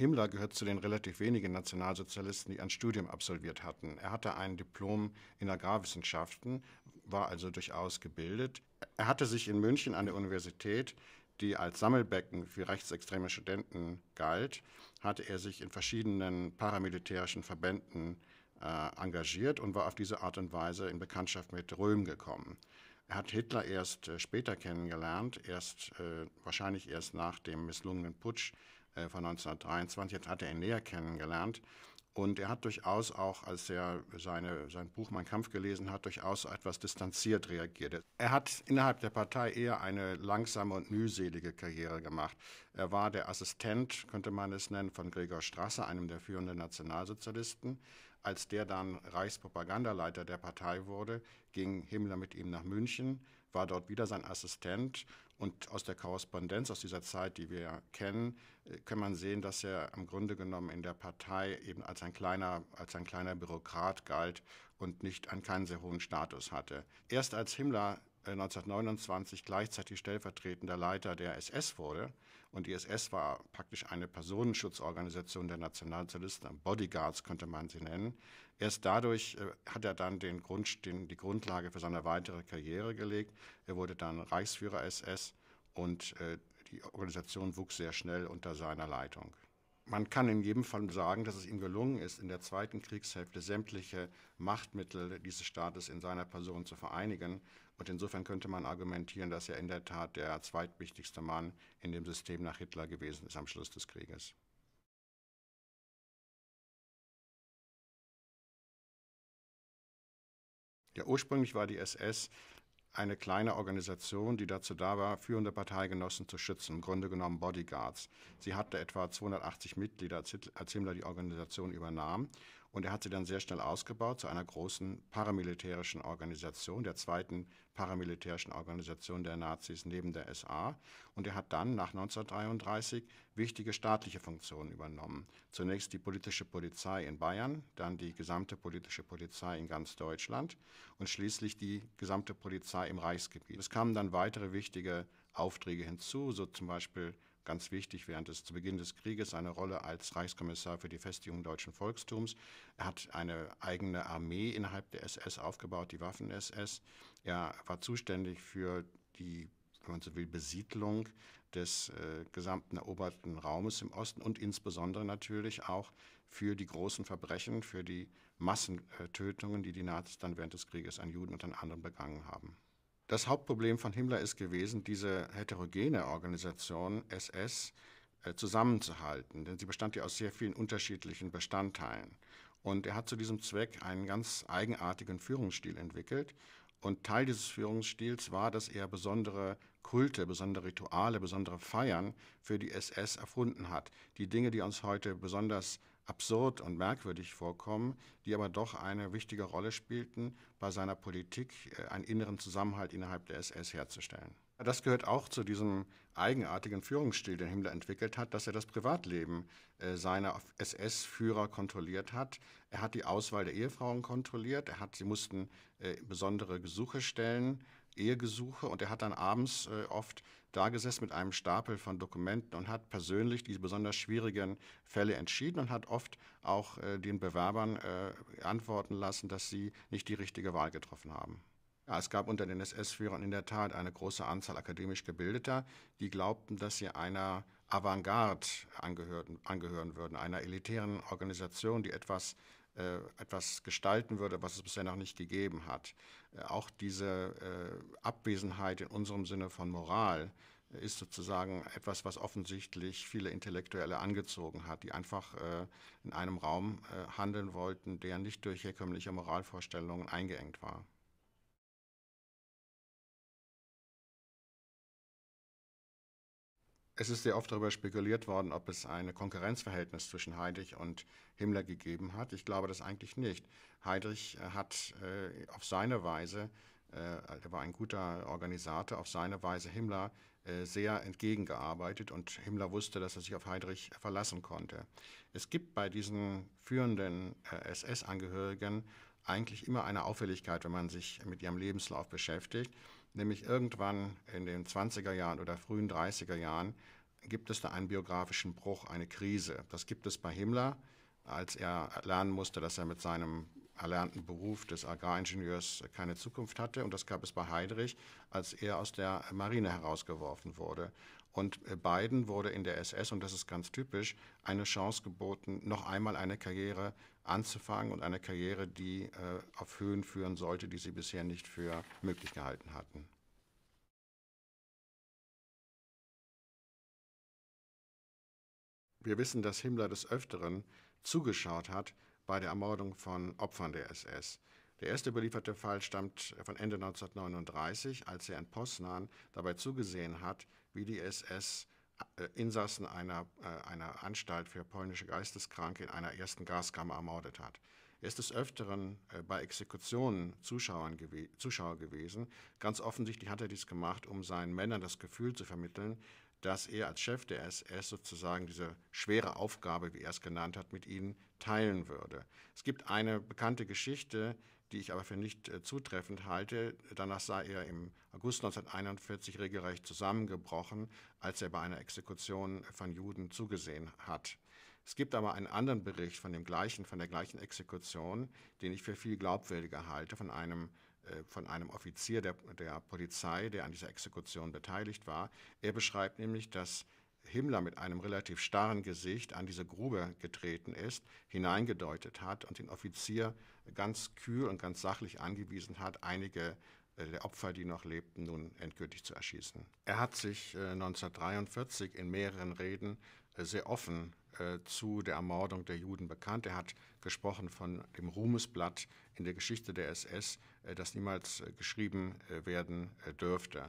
Himmler gehört zu den relativ wenigen Nationalsozialisten, die ein Studium absolviert hatten. Er hatte ein Diplom in Agrarwissenschaften, war also durchaus gebildet. Er hatte sich in München an der Universität, die als Sammelbecken für rechtsextreme Studenten galt, hatte er sich in verschiedenen paramilitärischen Verbänden äh, engagiert und war auf diese Art und Weise in Bekanntschaft mit Röhm gekommen. Er hat Hitler erst äh, später kennengelernt, erst äh, wahrscheinlich erst nach dem misslungenen Putsch äh, von 1923. Jetzt hat er ihn näher kennengelernt. Und er hat durchaus auch, als er seine, sein Buch Mein Kampf gelesen hat, durchaus etwas distanziert reagiert. Er hat innerhalb der Partei eher eine langsame und mühselige Karriere gemacht. Er war der Assistent, könnte man es nennen, von Gregor Strasser, einem der führenden Nationalsozialisten. Als der dann Reichspropagandaleiter der Partei wurde, ging Himmler mit ihm nach München, war dort wieder sein Assistent und aus der Korrespondenz, aus dieser Zeit, die wir kennen, äh, kann man sehen, dass er im Grunde genommen in der Partei eben als ein kleiner, als ein kleiner Bürokrat galt und nicht an keinen sehr hohen Status hatte. Erst als Himmler 1929 äh, gleichzeitig stellvertretender Leiter der SS wurde. Und die SS war praktisch eine Personenschutzorganisation der Nationalsozialisten, Bodyguards könnte man sie nennen. Erst dadurch äh, hat er dann den Grund, den, die Grundlage für seine weitere Karriere gelegt. Er wurde dann Reichsführer SS und äh, die Organisation wuchs sehr schnell unter seiner Leitung man kann in jedem Fall sagen, dass es ihm gelungen ist, in der zweiten Kriegshälfte sämtliche Machtmittel dieses Staates in seiner Person zu vereinigen. Und insofern könnte man argumentieren, dass er in der Tat der zweitwichtigste Mann in dem System nach Hitler gewesen ist am Schluss des Krieges. Ja, ursprünglich war die SS eine kleine Organisation, die dazu da war, führende Parteigenossen zu schützen, im Grunde genommen Bodyguards. Sie hatte etwa 280 Mitglieder, als Himmler die Organisation übernahm. Und er hat sie dann sehr schnell ausgebaut zu einer großen paramilitärischen Organisation, der zweiten paramilitärischen Organisation der Nazis neben der SA. Und er hat dann nach 1933 wichtige staatliche Funktionen übernommen. Zunächst die politische Polizei in Bayern, dann die gesamte politische Polizei in ganz Deutschland und schließlich die gesamte Polizei im Reichsgebiet. Es kamen dann weitere wichtige Aufträge hinzu, so zum Beispiel ganz wichtig, während es zu Beginn des Krieges seine Rolle als Reichskommissar für die Festigung deutschen Volkstums. Er hat eine eigene Armee innerhalb der SS aufgebaut, die Waffen-SS. Er war zuständig für die wenn man so will, Besiedlung des äh, gesamten eroberten Raumes im Osten und insbesondere natürlich auch für die großen Verbrechen, für die Massentötungen, die die Nazis dann während des Krieges an Juden und an anderen begangen haben. Das Hauptproblem von Himmler ist gewesen, diese heterogene Organisation SS äh, zusammenzuhalten, denn sie bestand ja aus sehr vielen unterschiedlichen Bestandteilen. Und er hat zu diesem Zweck einen ganz eigenartigen Führungsstil entwickelt. Und Teil dieses Führungsstils war, dass er besondere Kulte, besondere Rituale, besondere Feiern für die SS erfunden hat. Die Dinge, die uns heute besonders absurd und merkwürdig vorkommen, die aber doch eine wichtige Rolle spielten, bei seiner Politik äh, einen inneren Zusammenhalt innerhalb der SS herzustellen. Das gehört auch zu diesem eigenartigen Führungsstil, den Himmler entwickelt hat, dass er das Privatleben äh, seiner SS-Führer kontrolliert hat. Er hat die Auswahl der Ehefrauen kontrolliert, er hat, sie mussten äh, besondere Gesuche stellen Ehegesuche und er hat dann abends äh, oft da gesessen mit einem Stapel von Dokumenten und hat persönlich diese besonders schwierigen Fälle entschieden und hat oft auch äh, den Bewerbern äh, antworten lassen, dass sie nicht die richtige Wahl getroffen haben. Ja, es gab unter den SS-Führern in der Tat eine große Anzahl akademisch Gebildeter, die glaubten, dass sie einer Avantgarde angehören, angehören würden, einer elitären Organisation, die etwas äh, etwas gestalten würde, was es bisher noch nicht gegeben hat. Äh, auch diese äh, Abwesenheit in unserem Sinne von Moral ist sozusagen etwas, was offensichtlich viele Intellektuelle angezogen hat, die einfach in einem Raum handeln wollten, der nicht durch herkömmliche Moralvorstellungen eingeengt war. Es ist sehr oft darüber spekuliert worden, ob es ein Konkurrenzverhältnis zwischen Heydrich und Himmler gegeben hat. Ich glaube das eigentlich nicht. Heydrich äh, hat äh, auf seine Weise, äh, er war ein guter Organisator, auf seine Weise Himmler äh, sehr entgegengearbeitet und Himmler wusste, dass er sich auf Heydrich verlassen konnte. Es gibt bei diesen führenden äh, SS-Angehörigen eigentlich immer eine Auffälligkeit, wenn man sich mit ihrem Lebenslauf beschäftigt. Nämlich irgendwann in den 20er Jahren oder frühen 30er Jahren gibt es da einen biografischen Bruch, eine Krise. Das gibt es bei Himmler, als er lernen musste, dass er mit seinem erlernten Beruf des Agraringenieurs keine Zukunft hatte. Und das gab es bei Heydrich, als er aus der Marine herausgeworfen wurde. Und äh, beiden wurde in der SS, und das ist ganz typisch, eine Chance geboten, noch einmal eine Karriere anzufangen und eine Karriere, die äh, auf Höhen führen sollte, die sie bisher nicht für möglich gehalten hatten. Wir wissen, dass Himmler des Öfteren zugeschaut hat bei der Ermordung von Opfern der SS. Der erste überlieferte Fall stammt von Ende 1939, als er in Poznan dabei zugesehen hat, wie die SS äh, Insassen einer, äh, einer Anstalt für polnische Geisteskranke in einer ersten Gaskammer ermordet hat. Er ist des Öfteren äh, bei Exekutionen Zuschauer gewesen. Ganz offensichtlich hat er dies gemacht, um seinen Männern das Gefühl zu vermitteln, dass er als Chef der SS sozusagen diese schwere Aufgabe, wie er es genannt hat, mit ihnen teilen würde. Es gibt eine bekannte Geschichte, die ich aber für nicht äh, zutreffend halte. Danach sei er im August 1941 regelrecht zusammengebrochen, als er bei einer Exekution von Juden zugesehen hat. Es gibt aber einen anderen Bericht von dem gleichen, von der gleichen Exekution, den ich für viel glaubwürdiger halte, von einem äh, von einem Offizier der, der Polizei, der an dieser Exekution beteiligt war. Er beschreibt nämlich, dass Himmler mit einem relativ starren Gesicht an diese Grube getreten ist, hineingedeutet hat und den Offizier ganz kühl und ganz sachlich angewiesen hat, einige äh, der Opfer, die noch lebten, nun endgültig zu erschießen. Er hat sich 1943 äh, in mehreren Reden äh, sehr offen zu der Ermordung der Juden bekannt. Er hat gesprochen von dem Ruhmesblatt in der Geschichte der SS, das niemals geschrieben werden dürfte.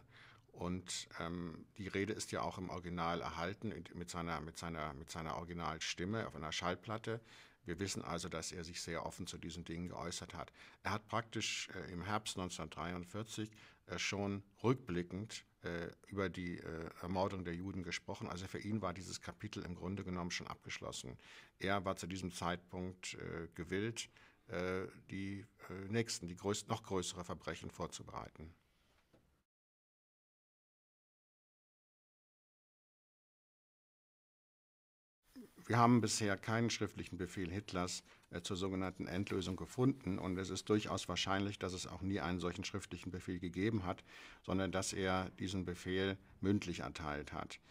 Und ähm, die Rede ist ja auch im Original erhalten mit seiner, mit, seiner, mit seiner Originalstimme auf einer Schallplatte. Wir wissen also, dass er sich sehr offen zu diesen Dingen geäußert hat. Er hat praktisch äh, im Herbst 1943 äh, schon rückblickend äh, über die äh, Ermordung der Juden gesprochen. Also für ihn war dieses Kapitel im Grunde genommen schon abgeschlossen. Er war zu diesem Zeitpunkt äh, gewillt, äh, die nächsten, die größ noch größere Verbrechen vorzubereiten. Wir haben bisher keinen schriftlichen Befehl Hitlers äh, zur sogenannten Endlösung gefunden und es ist durchaus wahrscheinlich, dass es auch nie einen solchen schriftlichen Befehl gegeben hat, sondern dass er diesen Befehl mündlich erteilt hat.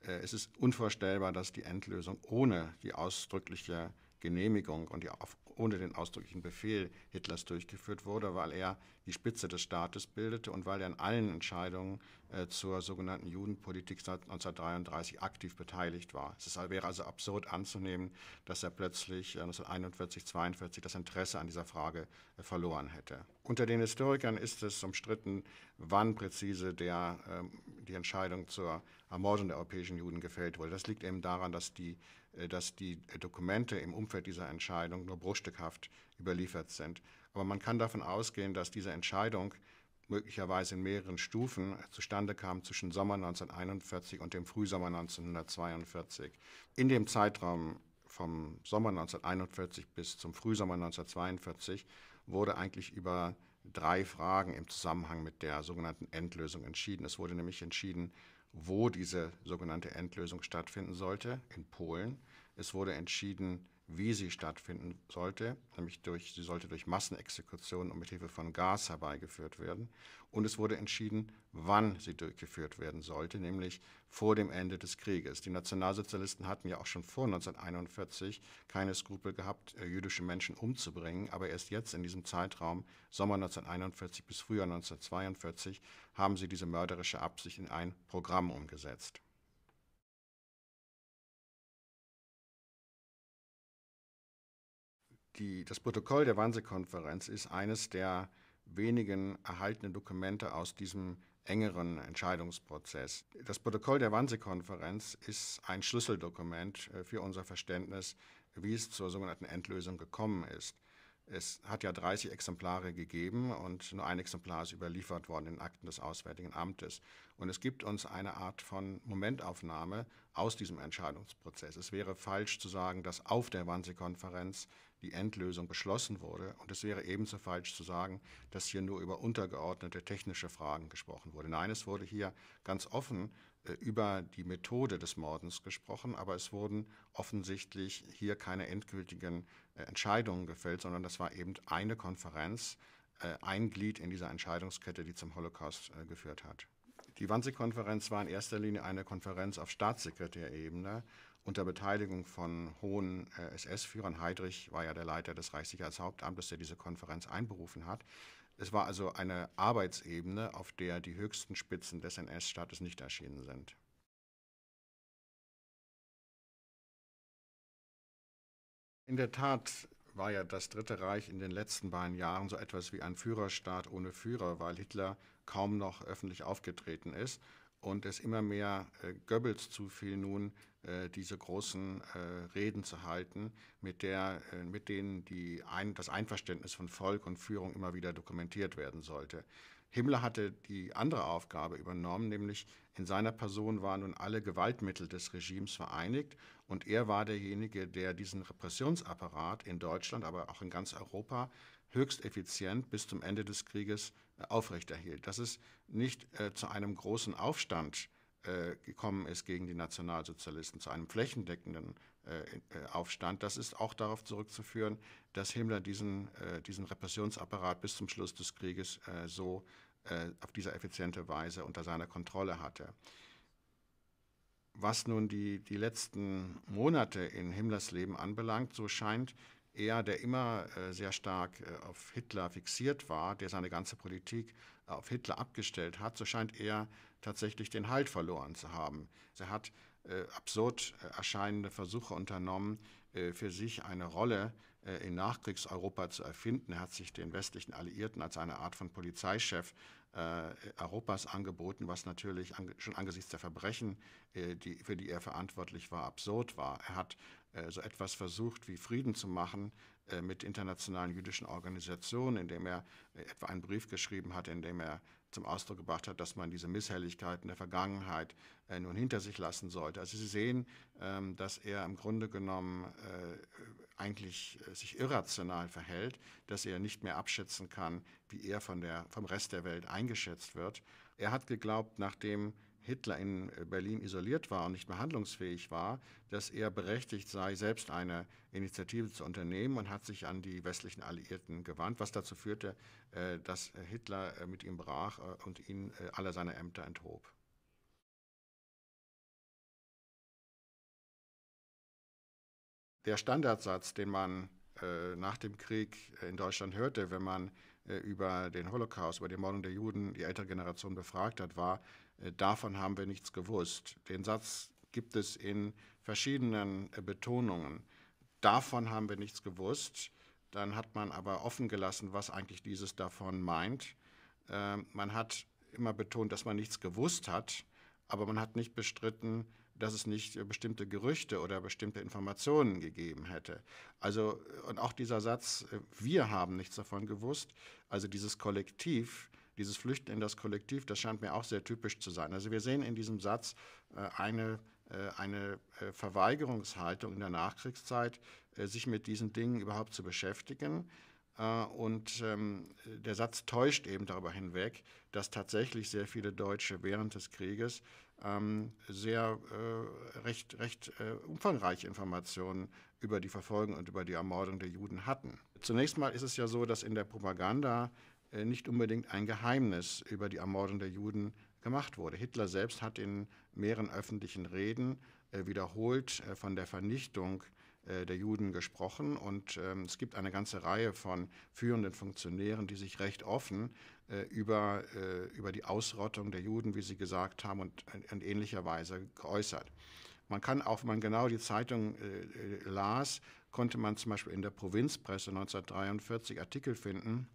Äh, es ist unvorstellbar, dass die Endlösung ohne die ausdrückliche Genehmigung und die auf, ohne den ausdrücklichen Befehl Hitlers durchgeführt wurde, weil er die Spitze des Staates bildete und weil er an allen Entscheidungen äh, zur sogenannten Judenpolitik seit 1933 aktiv beteiligt war. Es ist, wäre also absurd anzunehmen, dass er plötzlich äh, 1941, 1942 das Interesse an dieser Frage äh, verloren hätte. Unter den Historikern ist es umstritten, wann präzise der ähm, die Entscheidung zur Ermordung der europäischen Juden gefällt wurde. Das liegt eben daran, dass die, äh, dass die Dokumente im Umfeld dieser Entscheidung nur bruchstückhaft überliefert sind. Aber man kann davon ausgehen, dass diese Entscheidung möglicherweise in mehreren Stufen zustande kam zwischen Sommer 1941 und dem Frühsommer 1942. In dem Zeitraum vom Sommer 1941 bis zum Frühsommer 1942 wurde eigentlich über drei Fragen im Zusammenhang mit der sogenannten Endlösung entschieden. Es wurde nämlich entschieden, wo diese sogenannte Endlösung stattfinden sollte, in Polen. Es wurde entschieden, wie sie stattfinden sollte, nämlich durch, sie sollte durch Massenexekutionen und mit Hilfe von Gas herbeigeführt werden. Und es wurde entschieden, wann sie durchgeführt werden sollte, nämlich vor dem Ende des Krieges. Die Nationalsozialisten hatten ja auch schon vor 1941 keine Skrupel gehabt, äh, jüdische Menschen umzubringen, aber erst jetzt in diesem Zeitraum, Sommer 1941 bis Frühjahr 1942, haben sie diese mörderische Absicht in ein Programm umgesetzt. die, das Protokoll der Wannsee-Konferenz ist eines der wenigen erhaltenen Dokumente aus diesem engeren Entscheidungsprozess. Das Protokoll der Wannsee-Konferenz ist ein Schlüsseldokument äh, für unser Verständnis, wie es zur sogenannten Endlösung gekommen ist. Es hat ja 30 Exemplare gegeben und nur ein Exemplar ist überliefert worden in Akten des Auswärtigen Amtes. Und es gibt uns eine Art von Momentaufnahme aus diesem Entscheidungsprozess. Es wäre falsch zu sagen, dass auf der Wannsee-Konferenz die Endlösung beschlossen wurde. Und es wäre ebenso falsch zu sagen, dass hier nur über untergeordnete technische Fragen gesprochen wurde. Nein, es wurde hier ganz offen äh, über die Methode des Mordens gesprochen, aber es wurden offensichtlich hier keine endgültigen äh, Entscheidungen gefällt, sondern das war eben eine Konferenz, äh, ein Glied in dieser Entscheidungskette, die zum Holocaust äh, geführt hat. Die Wannsee-Konferenz war in erster Linie eine Konferenz auf Staatssekretärebene, unter Beteiligung von hohen äh, SS-Führern. Heidrich war ja der Leiter des Reichssicherheitshauptamtes, der diese Konferenz einberufen hat. Es war also eine Arbeitsebene, auf der die höchsten Spitzen des NS-Staates nicht erschienen sind. In der Tat war ja das Dritte Reich in den letzten beiden Jahren so etwas wie ein Führerstaat ohne Führer, weil Hitler kaum noch öffentlich aufgetreten ist und es immer mehr äh, Goebbels zufiel, nun äh, diese großen äh, Reden zu halten, mit, der, äh, mit denen die ein, das Einverständnis von Volk und Führung immer wieder dokumentiert werden sollte. Himmler hatte die andere Aufgabe übernommen, nämlich in seiner Person waren nun alle Gewaltmittel des Regimes vereinigt und er war derjenige, der diesen Repressionsapparat in Deutschland, aber auch in ganz Europa höchst effizient bis zum Ende des Krieges äh, aufrechterhielt. Dass es nicht äh, zu einem großen Aufstand äh, gekommen ist gegen die Nationalsozialisten, zu einem flächendeckenden äh, äh Aufstand, das ist auch darauf zurückzuführen, dass Himmler diesen, äh, diesen Repressionsapparat bis zum Schluss des Krieges so auf diese effiziente Weise unter seiner Kontrolle hatte. Was nun die, die letzten Monate in Himmlers Leben anbelangt, so scheint er, der immer äh, sehr stark äh, auf Hitler fixiert war, der seine ganze Politik äh, auf Hitler abgestellt hat, so scheint er tatsächlich den Halt verloren zu haben. Er hat absurd erscheinende Versuche unternommen, für sich eine Rolle in Nachkriegseuropa zu erfinden. Er hat sich den westlichen Alliierten als eine Art von Polizeichef Europas angeboten, was natürlich schon angesichts der Verbrechen, für die er verantwortlich war, absurd war. Er hat äh, so etwas versucht wie Frieden zu machen äh, mit internationalen jüdischen Organisationen, indem er äh, etwa einen Brief geschrieben hat, in dem er zum Ausdruck gebracht hat, dass man diese Misshelligkeiten der Vergangenheit nun hinter sich lassen sollte. Also Sie sehen, ähm, dass er im Grunde genommen eigentlich sich irrational verhält, dass er nicht mehr abschätzen kann, wie er von der, vom Rest der Welt eingeschätzt wird. Er hat geglaubt, nachdem Hitler in äh, Berlin isoliert war und nicht mehr handlungsfähig war, dass er berechtigt sei, selbst eine Initiative zu unternehmen und hat sich an die westlichen Alliierten gewandt, was dazu führte, äh, dass Hitler äh, mit ihm brach und ihn aller seiner Ämter enthob. Der Standardsatz, den man nach dem Krieg in Deutschland hörte, wenn man über den Holocaust, über die Mordung der Juden die ältere Generation befragt hat, war, äh, davon haben wir nichts gewusst. Den Satz gibt es in verschiedenen äh, Betonungen. Davon haben wir nichts gewusst. Dann hat man aber offen gelassen, was eigentlich dieses davon meint. Ähm, man hat immer betont, dass man nichts gewusst hat, aber man hat nicht bestritten, dass es nicht äh, bestimmte Gerüchte oder bestimmte Informationen gegeben hätte. Also, und auch dieser Satz, wir haben nichts davon gewusst, also dieses Kollektiv dieses Flüchten in das Kollektiv, das scheint mir auch sehr typisch zu sein. Also wir sehen in diesem Satz äh, eine, äh, eine äh, Verweigerungshaltung in der Nachkriegszeit, sich mit diesen Dingen überhaupt zu beschäftigen. Und ähm, der Satz täuscht eben darüber hinweg, dass tatsächlich sehr viele Deutsche während des Krieges ähm, sehr äh, recht, recht äh, umfangreiche Informationen über die Verfolgung und über die Ermordung der Juden hatten. Zunächst mal ist es ja so, dass in der Propaganda äh, nicht unbedingt ein Geheimnis über die Ermordung der Juden gemacht wurde. Hitler selbst hat in mehreren öffentlichen Reden äh, wiederholt äh, von der Vernichtung der Juden gesprochen und ähm, es gibt eine ganze Reihe von führenden Funktionären, die sich recht offen über, über die Ausrottung der Juden, wie sie gesagt haben, und in ähnlicher Weise geäußert. Man kann auch, wenn man genau die Zeitung las, konnte man zum Beispiel in der Provinzpresse 1943 Artikel finden,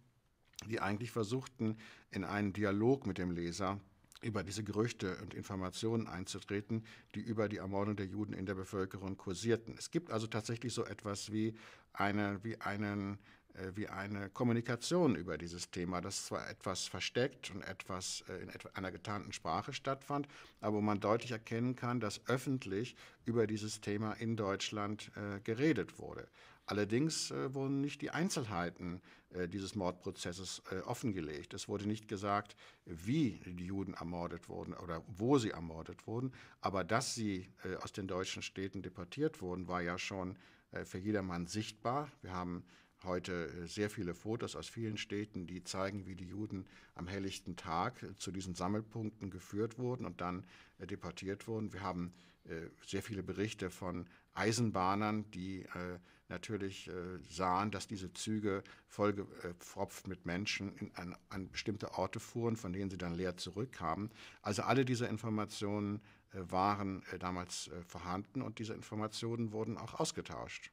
die eigentlich versuchten, in einen Dialog mit dem Leser über diese Gerüchte und Informationen einzutreten, die über die Ermordung der Juden in der Bevölkerung kursierten. Es gibt also tatsächlich so etwas wie eine, wie einen, äh, wie eine Kommunikation über dieses Thema, das zwar etwas versteckt und etwas äh, in einer getarnten Sprache stattfand, aber wo man deutlich erkennen kann, dass öffentlich über dieses Thema in Deutschland äh, geredet wurde. Allerdings äh, wurden nicht die Einzelheiten äh, dieses Mordprozesses äh, offengelegt. Es wurde nicht gesagt, wie die Juden ermordet wurden oder wo sie ermordet wurden, aber dass sie äh, aus den deutschen Städten deportiert wurden, war ja schon äh, für jedermann sichtbar. Wir haben heute äh, sehr viele Fotos aus vielen Städten, die zeigen, wie die Juden am helllichten Tag zu diesen Sammelpunkten geführt wurden und dann deportiert wurden. Wir haben sehr viele Berichte von Eisenbahnern, die äh, natürlich äh, sahen, dass diese Züge vollgepfropft mit Menschen in, an, an, bestimmte Orte fuhren, von denen sie dann leer zurückkamen. Also alle diese Informationen äh, waren äh, damals äh, vorhanden und diese Informationen wurden auch ausgetauscht.